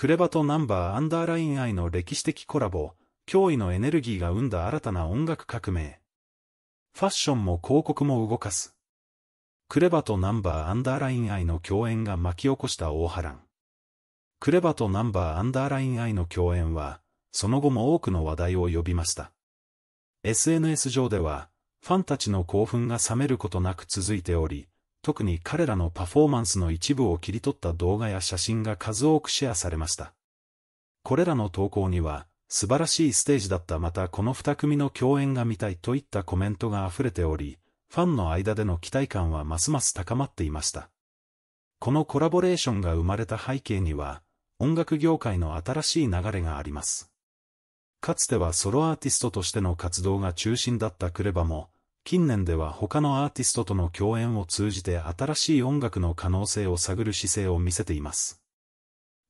クレバとナンバーアンダーライン愛の歴史的コラボ、脅威のエネルギーが生んだ新たな音楽革命。ファッションも広告も動かす。クレバとナンバーアンダーライン愛の共演が巻き起こした大波乱。クレバとナンバーアンダーライン愛の共演は、その後も多くの話題を呼びました。SNS 上では、ファンたちの興奮が冷めることなく続いており、特に彼らのパフォーマンスの一部を切り取った動画や写真が数多くシェアされました。これらの投稿には、素晴らしいステージだったまたこの二組の共演が見たいといったコメントが溢れており、ファンの間での期待感はますます高まっていました。このコラボレーションが生まれた背景には、音楽業界の新しい流れがあります。かつてはソロアーティストとしての活動が中心だったクレバも、近年では他のアーティストとの共演を通じて新しい音楽の可能性を探る姿勢を見せています。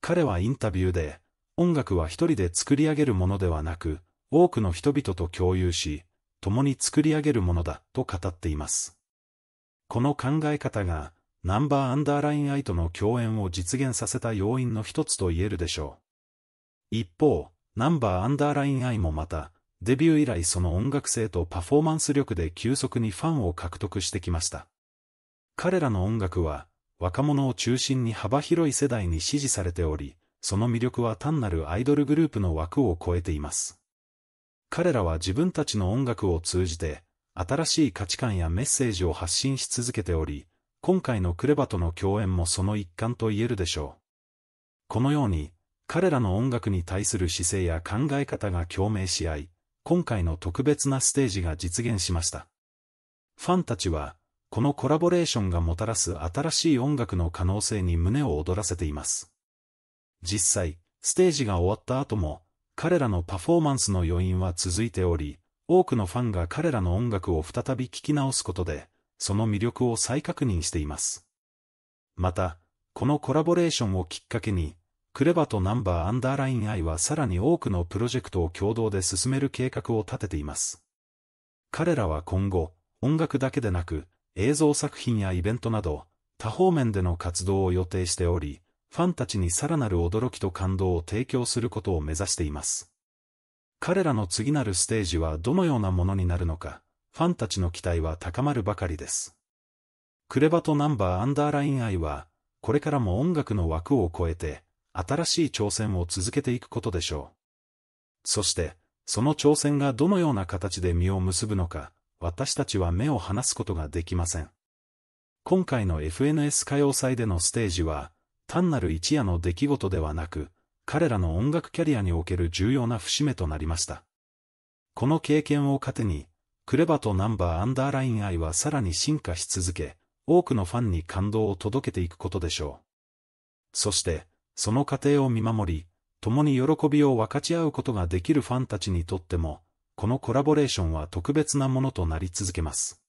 彼はインタビューで、音楽は一人で作り上げるものではなく、多くの人々と共有し、共に作り上げるものだと語っています。この考え方が、ナンバーアンダーラインアイとの共演を実現させた要因の一つと言えるでしょう。一方、ナンバーアンダーラインアイもまた、デビュー以来その音楽性とパフォーマンス力で急速にファンを獲得してきました。彼らの音楽は、若者を中心に幅広い世代に支持されており、その魅力は単なるアイドルグループの枠を超えています。彼らは自分たちの音楽を通じて、新しい価値観やメッセージを発信し続けており、今回のクレバとの共演もその一環と言えるでしょう。このように、彼らの音楽に対する姿勢や考え方が共鳴し合い、今回の特別なステージが実現しました。ファンたちは、このコラボレーションがもたらす新しい音楽の可能性に胸を躍らせています。実際、ステージが終わった後も、彼らのパフォーマンスの余韻は続いており、多くのファンが彼らの音楽を再び聴き直すことで、その魅力を再確認しています。また、このコラボレーションをきっかけに、クレバとナンバーアンダーライン I はさらに多くのプロジェクトを共同で進める計画を立てています。彼らは今後、音楽だけでなく、映像作品やイベントなど、多方面での活動を予定しており、ファンたちにさらなる驚きと感動を提供することを目指しています。彼らの次なるステージはどのようなものになるのか、ファンたちの期待は高まるばかりです。クレバとナンバーアンダーライン I は、これからも音楽の枠を超えて、新しい挑戦を続けていくことでしょう。そして、その挑戦がどのような形で実を結ぶのか、私たちは目を離すことができません。今回の FNS 歌謡祭でのステージは、単なる一夜の出来事ではなく、彼らの音楽キャリアにおける重要な節目となりました。この経験を糧に、クレバとナンバーアンダーライン愛はさらに進化し続け、多くのファンに感動を届けていくことでしょう。そして、その過程を見守り、共に喜びを分かち合うことができるファンたちにとっても、このコラボレーションは特別なものとなり続けます。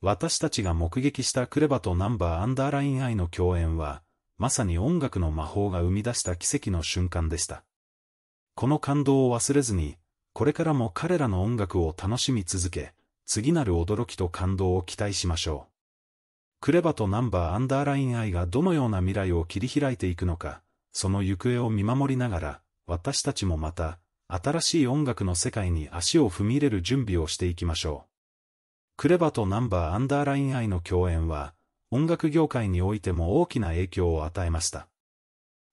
私たちが目撃したクレバとナンバーアンダーラインイの共演は、まさに音楽の魔法が生み出した奇跡の瞬間でした。この感動を忘れずに、これからも彼らの音楽を楽しみ続け、次なる驚きと感動を期待しましょう。クレバとナンバーアンダーラインイがどのような未来を切り開いていくのか、その行方を見守りながら、私たちもまた、新しい音楽の世界に足を踏み入れる準備をしていきましょう。クレバとナンバーアンダーラインイの共演は、音楽業界においても大きな影響を与えました。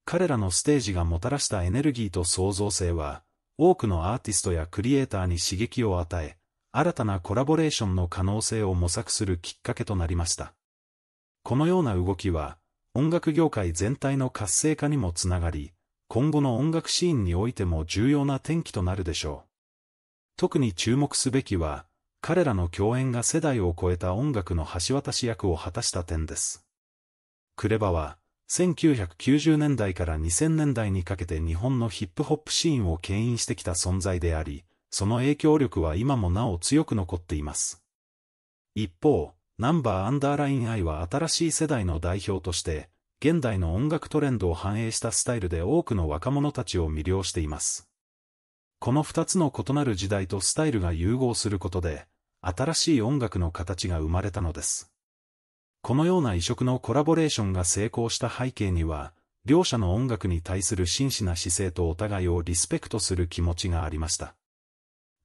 彼らのステージがもたらしたエネルギーと創造性は、多くのアーティストやクリエイターに刺激を与え、新たなコラボレーションの可能性を模索するきっかけとなりました。このような動きは、音楽業界全体の活性化にもつながり、今後の音楽シーンにおいても重要な転機となるでしょう。特に注目すべきは、彼らの共演が世代を超えた音楽の橋渡し役を果たした点です。クレバは、1990年代から2000年代にかけて日本のヒップホップシーンを牽引してきた存在であり、その影響力は今もなお強く残っています。一方、ナンバーアンダーライン I は新しい世代の代表として、現代の音楽トレンドを反映したスタイルで多くの若者たちを魅了しています。この二つの異なる時代とスタイルが融合することで、新しい音楽の形が生まれたのです。このような異色のコラボレーションが成功した背景には、両者の音楽に対する真摯な姿勢とお互いをリスペクトする気持ちがありました。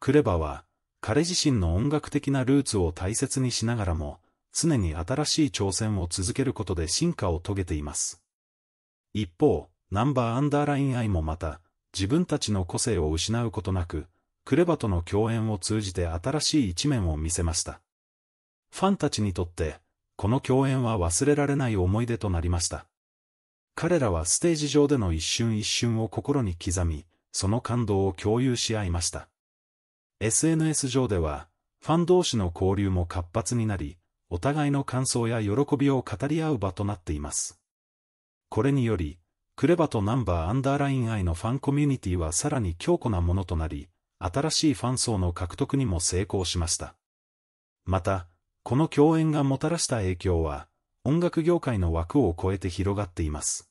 クレバは、彼自身の音楽的なルーツを大切にしながらも、常に新しい挑戦を続けることで進化を遂げています。一方、ナンバーアンダーライン愛もまた、自分たちの個性を失うことなく、クレバとの共演を通じて新しい一面を見せました。ファンたちにとって、この共演は忘れられない思い出となりました。彼らはステージ上での一瞬一瞬を心に刻み、その感動を共有し合いました。SNS 上では、ファン同士の交流も活発になり、お互いの感想や喜びを語り合う場となっています。これにより、クレバとナンバーアンダーライン愛のファンコミュニティはさらに強固なものとなり、新しいファン層の獲得にも成功しました。また、この共演がもたらした影響は、音楽業界の枠を超えて広がっています。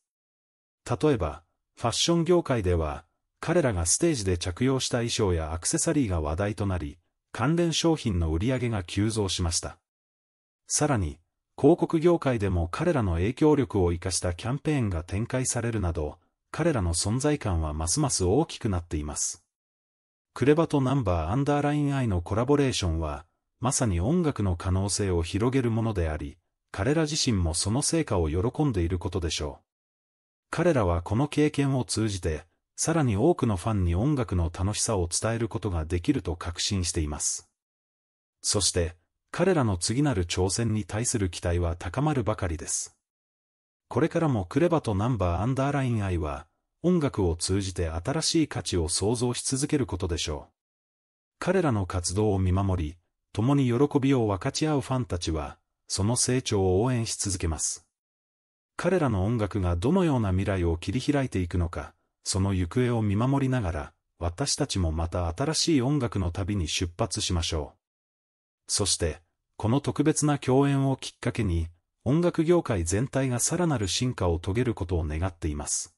例えば、ファッション業界では、彼らがステージで着用した衣装やアクセサリーが話題となり、関連商品の売り上げが急増しました。さらに、広告業界でも彼らの影響力を生かしたキャンペーンが展開されるなど、彼らの存在感はますます大きくなっています。クレバとナンバーアンダーラインアイのコラボレーションは、まさに音楽の可能性を広げるものであり、彼ら自身もその成果を喜んでいることでしょう。彼らはこの経験を通じて、さらに多くのファンに音楽の楽しさを伝えることができると確信しています。そして、彼らの次なる挑戦に対する期待は高まるばかりです。これからもクレバとナンバーアンダーライン愛は、音楽を通じて新しい価値を創造し続けることでしょう。彼らの活動を見守り、共に喜びを分かち合うファンたちは、その成長を応援し続けます。彼らの音楽がどのような未来を切り開いていくのか、その行方を見守りながら、私たちもまた新しい音楽の旅に出発しましょう。そして、この特別な共演をきっかけに、音楽業界全体がさらなる進化を遂げることを願っています。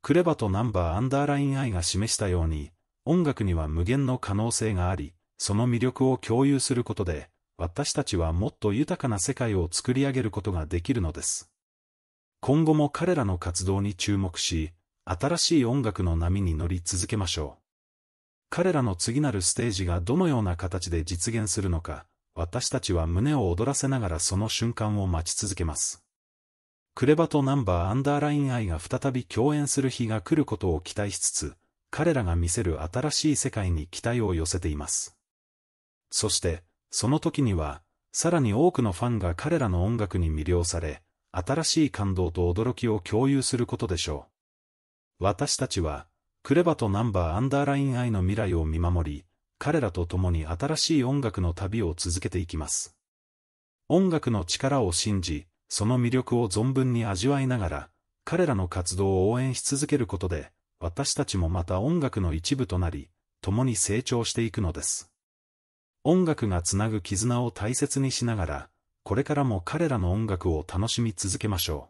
クレバとナンバーアンダーライン愛が示したように、音楽には無限の可能性があり、その魅力を共有することで、私たちはもっと豊かな世界を作り上げることができるのです。今後も彼らの活動に注目し、新しい音楽の波に乗り続けましょう。彼らの次なるステージがどのような形で実現するのか、私たちは胸を躍らせながらその瞬間を待ち続けます。クレバとナンバーアンダーライン愛が再び共演する日が来ることを期待しつつ、彼らが見せる新しい世界に期待を寄せています。そして、その時には、さらに多くのファンが彼らの音楽に魅了され、新しい感動と驚きを共有することでしょう。私たちは、クレバとナンバーアンダーライン愛の未来を見守り、彼らと共に新しい音楽の旅を続けていきます。音楽の力を信じ、その魅力を存分に味わいながら、彼らの活動を応援し続けることで、私たちもまた音楽の一部となり、共に成長していくのです。音楽がつなぐ絆を大切にしながら、これからも彼らの音楽を楽しみ続けましょう。